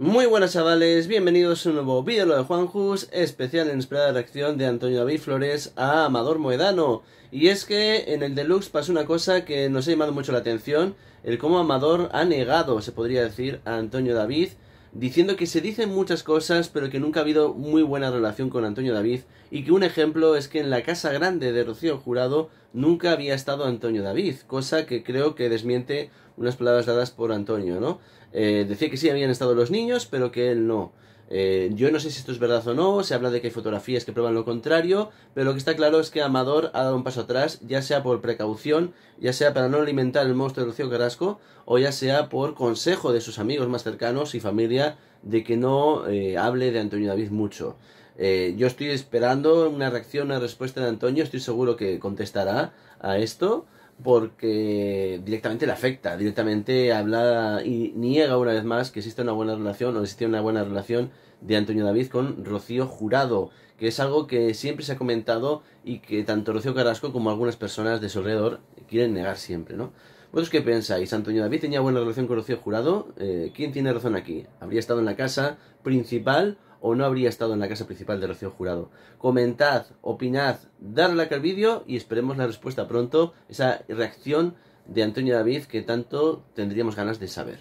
Muy buenas chavales, bienvenidos a un nuevo vídeo de Juan Jus, especial en esperada reacción de Antonio David Flores a Amador Moedano. Y es que en el Deluxe pasó una cosa que nos ha llamado mucho la atención, el cómo Amador ha negado, se podría decir, a Antonio David diciendo que se dicen muchas cosas, pero que nunca ha habido muy buena relación con Antonio David, y que un ejemplo es que en la Casa Grande de Rocío Jurado nunca había estado Antonio David, cosa que creo que desmiente unas palabras dadas por Antonio, ¿no? Eh, decía que sí habían estado los niños, pero que él no. Eh, yo no sé si esto es verdad o no, se habla de que hay fotografías que prueban lo contrario, pero lo que está claro es que Amador ha dado un paso atrás, ya sea por precaución, ya sea para no alimentar el monstruo de Lucio Carrasco, o ya sea por consejo de sus amigos más cercanos y familia de que no eh, hable de Antonio David mucho. Eh, yo estoy esperando una reacción, una respuesta de Antonio, estoy seguro que contestará a esto porque directamente le afecta, directamente habla y niega una vez más que existe una buena relación o existe una buena relación de Antonio David con Rocío Jurado, que es algo que siempre se ha comentado y que tanto Rocío Carrasco como algunas personas de su alrededor quieren negar siempre, ¿no? ¿Vosotros qué pensáis? ¿Antonio David tenía buena relación con Rocío Jurado? Eh, ¿Quién tiene razón aquí? ¿Habría estado en la casa principal o no habría estado en la casa principal de Rocío Jurado. Comentad, opinad, dadle like al vídeo y esperemos la respuesta pronto, esa reacción de Antonio David que tanto tendríamos ganas de saber.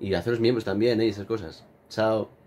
Y haceros miembros también, ¿eh? esas cosas. Chao.